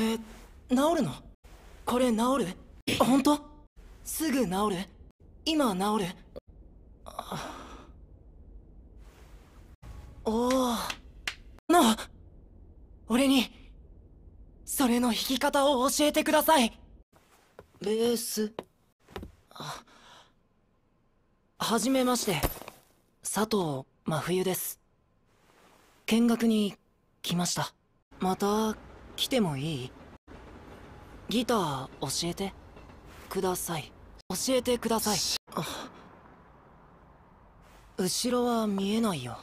れ治るのこれ治る本当すぐ治る今治るおおな俺にそれの弾き方を教えてくださいベースはじめまして佐藤真冬です見学に来ましたまた来てもいいギター教えてください教えてください後ろは見えないよ